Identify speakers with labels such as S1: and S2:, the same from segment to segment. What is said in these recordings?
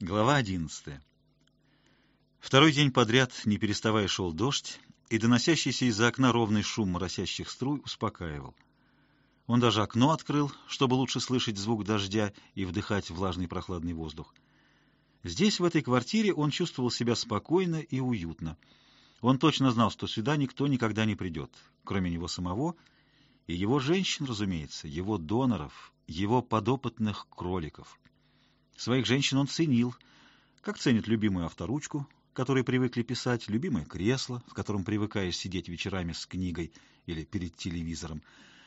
S1: Глава 11. Второй день подряд, не переставая, шел дождь, и доносящийся из-за окна ровный шум моросящих струй успокаивал. Он даже окно открыл, чтобы лучше слышать звук дождя и вдыхать влажный прохладный воздух. Здесь, в этой квартире, он чувствовал себя спокойно и уютно. Он точно знал, что сюда никто никогда не придет, кроме него самого и его женщин, разумеется, его доноров, его подопытных кроликов. Своих женщин он ценил, как ценит любимую авторучку, которой привыкли писать, любимое кресло, в котором привыкаешь сидеть вечерами с книгой или перед телевизором,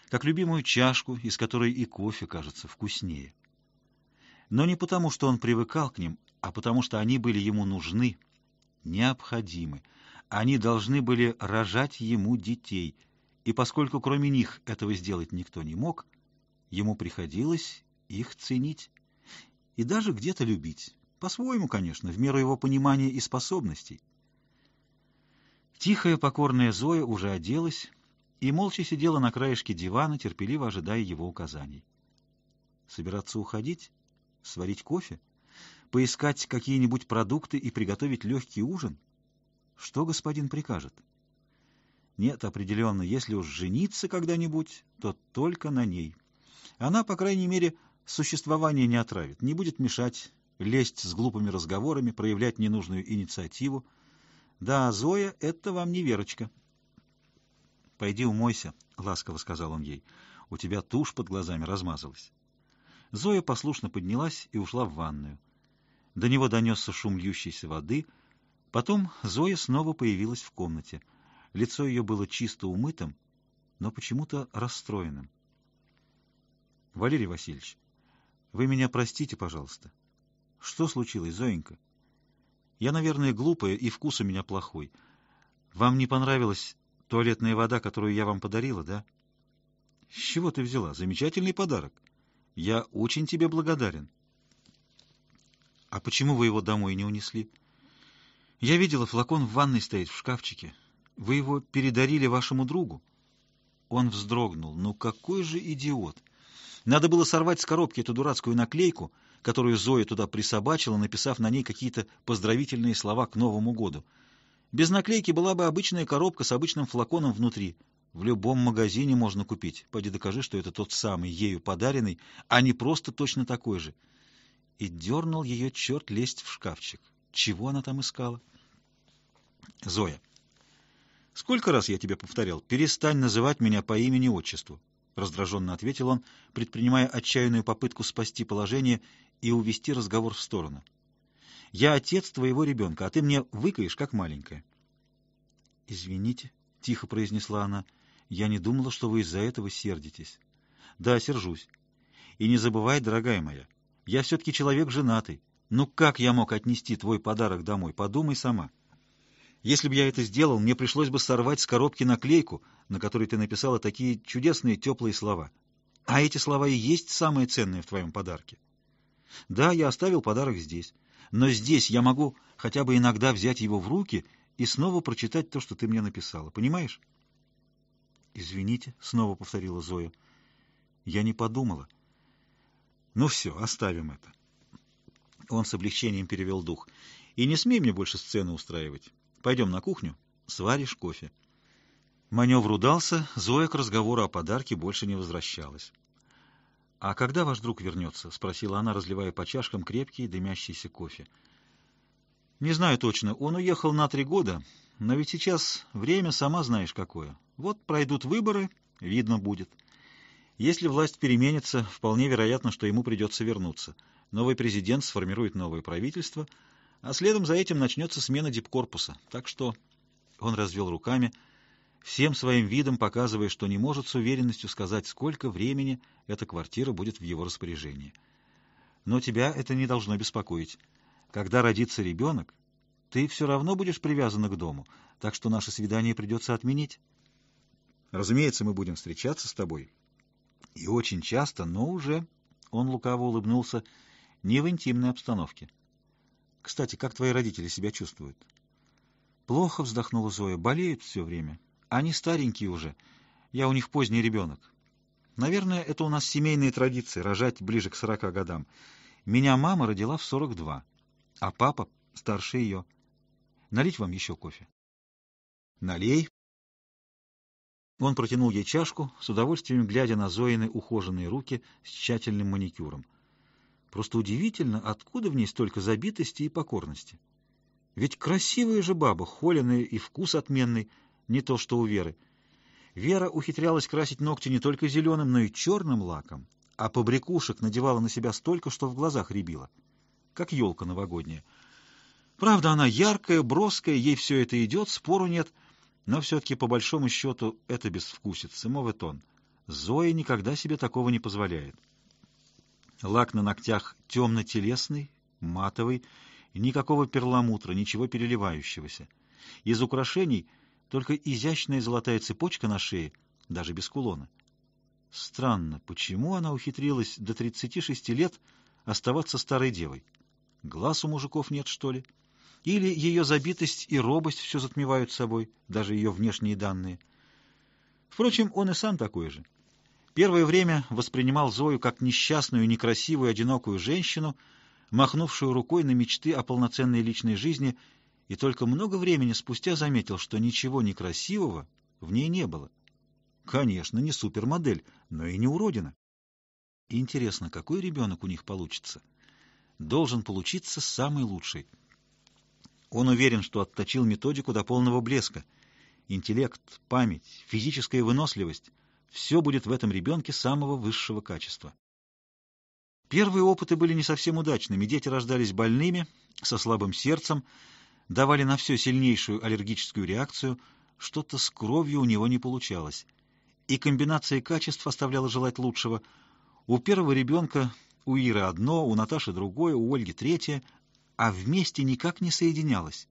S1: как любимую чашку, из которой и кофе кажется вкуснее. Но не потому, что он привыкал к ним, а потому, что они были ему нужны, необходимы. Они должны были рожать ему детей, и поскольку кроме них этого сделать никто не мог, ему приходилось их ценить и даже где-то любить. По-своему, конечно, в меру его понимания и способностей. Тихая, покорная Зоя уже оделась и молча сидела на краешке дивана, терпеливо ожидая его указаний. Собираться уходить? Сварить кофе? Поискать какие-нибудь продукты и приготовить легкий ужин? Что господин прикажет? Нет, определенно, если уж жениться когда-нибудь, то только на ней. Она, по крайней мере, Существование не отравит, не будет мешать лезть с глупыми разговорами, проявлять ненужную инициативу. Да, Зоя, это вам не Верочка. «Пойди умойся», — ласково сказал он ей. «У тебя тушь под глазами размазалась». Зоя послушно поднялась и ушла в ванную. До него донесся шум льющейся воды. Потом Зоя снова появилась в комнате. Лицо ее было чисто умытым, но почему-то расстроенным. «Валерий Васильевич, вы меня простите, пожалуйста. Что случилось, Зоенька? Я, наверное, глупая, и вкус у меня плохой. Вам не понравилась туалетная вода, которую я вам подарила, да? С чего ты взяла? Замечательный подарок. Я очень тебе благодарен. А почему вы его домой не унесли? Я видела, флакон в ванной стоит в шкафчике. Вы его передарили вашему другу. Он вздрогнул. Ну какой же идиот! Надо было сорвать с коробки эту дурацкую наклейку, которую Зоя туда присобачила, написав на ней какие-то поздравительные слова к Новому году. Без наклейки была бы обычная коробка с обычным флаконом внутри. В любом магазине можно купить. Пойди докажи, что это тот самый, ею подаренный, а не просто точно такой же. И дернул ее черт лезть в шкафчик. Чего она там искала? Зоя, сколько раз я тебе повторял, перестань называть меня по имени-отчеству раздраженно ответил он, предпринимая отчаянную попытку спасти положение и увести разговор в сторону. «Я отец твоего ребенка, а ты мне выкаешь, как маленькая». «Извините», — тихо произнесла она, — «я не думала, что вы из-за этого сердитесь». «Да, сержусь. И не забывай, дорогая моя, я все-таки человек женатый. Ну как я мог отнести твой подарок домой? Подумай сама». Если бы я это сделал, мне пришлось бы сорвать с коробки наклейку, на которой ты написала такие чудесные теплые слова. А эти слова и есть самые ценные в твоем подарке. Да, я оставил подарок здесь, но здесь я могу хотя бы иногда взять его в руки и снова прочитать то, что ты мне написала, понимаешь? «Извините», — снова повторила Зоя. «Я не подумала». «Ну все, оставим это». Он с облегчением перевел дух. «И не смей мне больше сцены устраивать. Пойдем на кухню, сваришь кофе. Маневр удался, Зоя к разговору о подарке больше не возвращалась. «А когда ваш друг вернется?» — спросила она, разливая по чашкам крепкий дымящийся кофе. «Не знаю точно. Он уехал на три года, но ведь сейчас время сама знаешь какое. Вот пройдут выборы, видно будет. Если власть переменится, вполне вероятно, что ему придется вернуться. Новый президент сформирует новое правительство — а следом за этим начнется смена дипкорпуса. Так что он развел руками, всем своим видом показывая, что не может с уверенностью сказать, сколько времени эта квартира будет в его распоряжении. Но тебя это не должно беспокоить. Когда родится ребенок, ты все равно будешь привязана к дому, так что наше свидание придется отменить. Разумеется, мы будем встречаться с тобой. И очень часто, но уже, он лукаво улыбнулся, не в интимной обстановке. Кстати, как твои родители себя чувствуют? Плохо вздохнула Зоя. Болеют все время. Они старенькие уже. Я у них поздний ребенок. Наверное, это у нас семейные традиции — рожать ближе к сорока годам. Меня мама родила в сорок два, а папа старше ее. Налить вам еще кофе? Налей. Он протянул ей чашку, с удовольствием глядя на Зоины ухоженные руки с тщательным маникюром — Просто удивительно, откуда в ней столько забитости и покорности. Ведь красивая же баба, холеная и вкус отменный, не то что у Веры. Вера ухитрялась красить ногти не только зеленым, но и черным лаком, а побрякушек надевала на себя столько, что в глазах рябила, как елка новогодняя. Правда, она яркая, броская, ей все это идет, спору нет, но все-таки по большому счету это безвкусица, моветон. Зоя никогда себе такого не позволяет. Лак на ногтях темно-телесный, матовый, никакого перламутра, ничего переливающегося. Из украшений только изящная золотая цепочка на шее, даже без кулона. Странно, почему она ухитрилась до 36 лет оставаться старой девой? Глаз у мужиков нет, что ли? Или ее забитость и робость все затмевают собой, даже ее внешние данные? Впрочем, он и сам такой же первое время воспринимал Зою как несчастную, некрасивую, одинокую женщину, махнувшую рукой на мечты о полноценной личной жизни, и только много времени спустя заметил, что ничего некрасивого в ней не было. Конечно, не супермодель, но и не уродина. Интересно, какой ребенок у них получится? Должен получиться самый лучший. Он уверен, что отточил методику до полного блеска. Интеллект, память, физическая выносливость — все будет в этом ребенке самого высшего качества. Первые опыты были не совсем удачными. Дети рождались больными, со слабым сердцем, давали на все сильнейшую аллергическую реакцию. Что-то с кровью у него не получалось. И комбинация качеств оставляла желать лучшего. У первого ребенка, у Иры одно, у Наташи другое, у Ольги третье, а вместе никак не соединялось.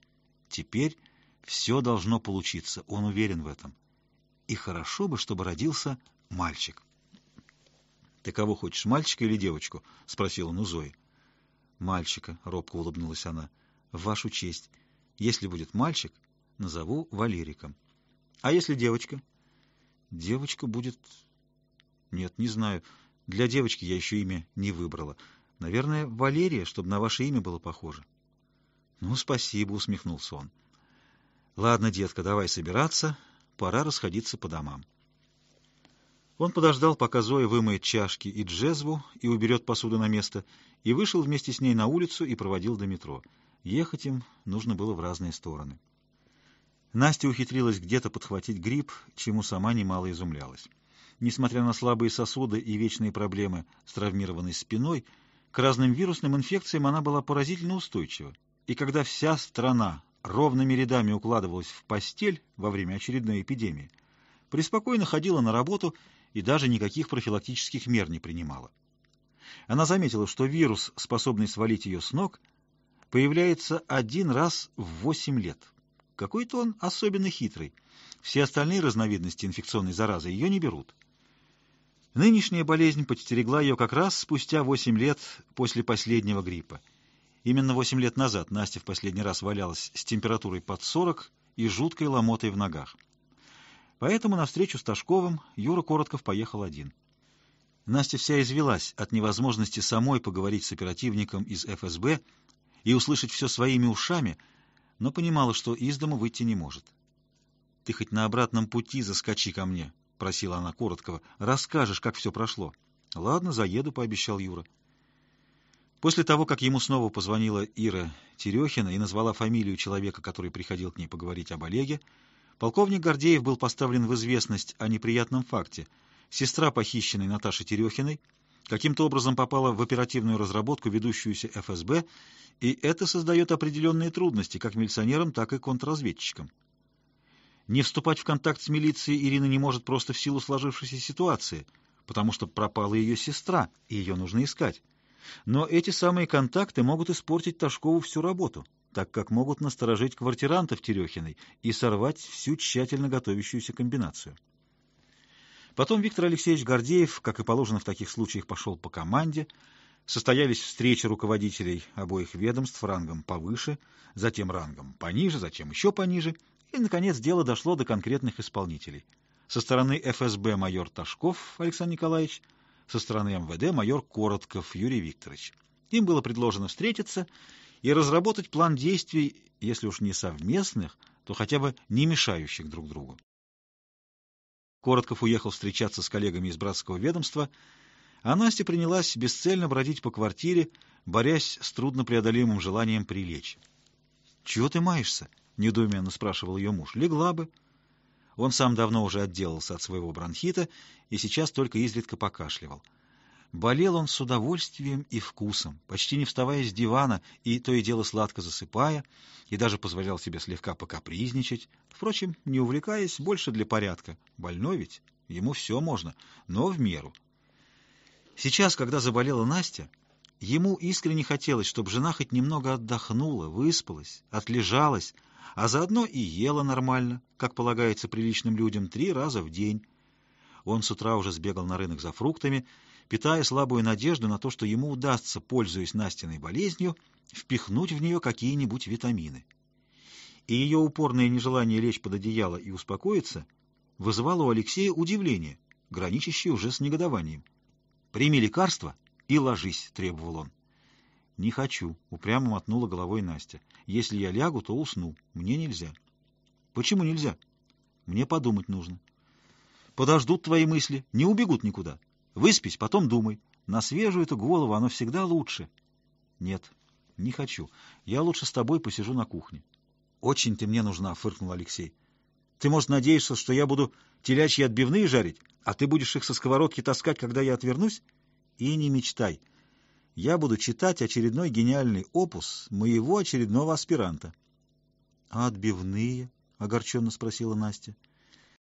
S1: Теперь все должно получиться, он уверен в этом и хорошо бы, чтобы родился мальчик. «Ты кого хочешь, мальчика или девочку?» — спросила он у Зои. «Мальчика», — робко улыбнулась она, — «в вашу честь. Если будет мальчик, назову Валериком. А если девочка?» «Девочка будет...» «Нет, не знаю. Для девочки я еще имя не выбрала. Наверное, Валерия, чтобы на ваше имя было похоже». «Ну, спасибо», — усмехнулся он. «Ладно, детка, давай собираться пора расходиться по домам. Он подождал, пока Зоя вымоет чашки и джезву и уберет посуду на место, и вышел вместе с ней на улицу и проводил до метро. Ехать им нужно было в разные стороны. Настя ухитрилась где-то подхватить грипп, чему сама немало изумлялась. Несмотря на слабые сосуды и вечные проблемы с травмированной спиной, к разным вирусным инфекциям она была поразительно устойчива. И когда вся страна ровными рядами укладывалась в постель во время очередной эпидемии, преспокойно ходила на работу и даже никаких профилактических мер не принимала. Она заметила, что вирус, способный свалить ее с ног, появляется один раз в восемь лет. Какой-то он особенно хитрый. Все остальные разновидности инфекционной заразы ее не берут. Нынешняя болезнь подстерегла ее как раз спустя восемь лет после последнего гриппа – Именно восемь лет назад Настя в последний раз валялась с температурой под сорок и жуткой ломотой в ногах. Поэтому на встречу с Ташковым Юра Коротков поехал один. Настя вся извелась от невозможности самой поговорить с оперативником из ФСБ и услышать все своими ушами, но понимала, что из дома выйти не может. «Ты хоть на обратном пути заскочи ко мне», — просила она Короткого. «Расскажешь, как все прошло». «Ладно, заеду», — пообещал Юра. После того, как ему снова позвонила Ира Терехина и назвала фамилию человека, который приходил к ней поговорить об Олеге, полковник Гордеев был поставлен в известность о неприятном факте. Сестра похищенной Наташи Терехиной каким-то образом попала в оперативную разработку, ведущуюся ФСБ, и это создает определенные трудности как милиционерам, так и контрразведчикам. Не вступать в контакт с милицией Ирина не может просто в силу сложившейся ситуации, потому что пропала ее сестра, и ее нужно искать. Но эти самые контакты могут испортить Ташкову всю работу, так как могут насторожить квартирантов Терехиной и сорвать всю тщательно готовящуюся комбинацию. Потом Виктор Алексеевич Гордеев, как и положено в таких случаях, пошел по команде. Состоялись встречи руководителей обоих ведомств рангом повыше, затем рангом пониже, затем еще пониже, и, наконец, дело дошло до конкретных исполнителей. Со стороны ФСБ майор Ташков Александр Николаевич – со стороны МВД майор Коротков Юрий Викторович. Им было предложено встретиться и разработать план действий, если уж не совместных, то хотя бы не мешающих друг другу. Коротков уехал встречаться с коллегами из братского ведомства, а Настя принялась бесцельно бродить по квартире, борясь с труднопреодолимым желанием прилечь. «Чего ты маешься?» — недоуменно спрашивал ее муж. «Легла бы». Он сам давно уже отделался от своего бронхита и сейчас только изредка покашливал. Болел он с удовольствием и вкусом, почти не вставая с дивана и то и дело сладко засыпая, и даже позволял себе слегка покапризничать, впрочем, не увлекаясь, больше для порядка. Больной ведь, ему все можно, но в меру. Сейчас, когда заболела Настя, ему искренне хотелось, чтобы жена хоть немного отдохнула, выспалась, отлежалась, а заодно и ела нормально, как полагается приличным людям, три раза в день. Он с утра уже сбегал на рынок за фруктами, питая слабую надежду на то, что ему удастся, пользуясь Настиной болезнью, впихнуть в нее какие-нибудь витамины. И ее упорное нежелание лечь под одеяло и успокоиться вызывало у Алексея удивление, граничащее уже с негодованием. «Прими лекарство и ложись», — требовал он. «Не хочу», — упрямо мотнула головой Настя. «Если я лягу, то усну. Мне нельзя». «Почему нельзя?» «Мне подумать нужно». «Подождут твои мысли, не убегут никуда. Выспись, потом думай. На свежую эту голову оно всегда лучше». «Нет, не хочу. Я лучше с тобой посижу на кухне». «Очень ты мне нужна», — фыркнул Алексей. «Ты, может, надеешься, что я буду телячьи отбивные жарить, а ты будешь их со сковородки таскать, когда я отвернусь?» «И не мечтай» я буду читать очередной гениальный опус моего очередного аспиранта. — А отбивные? — огорченно спросила Настя.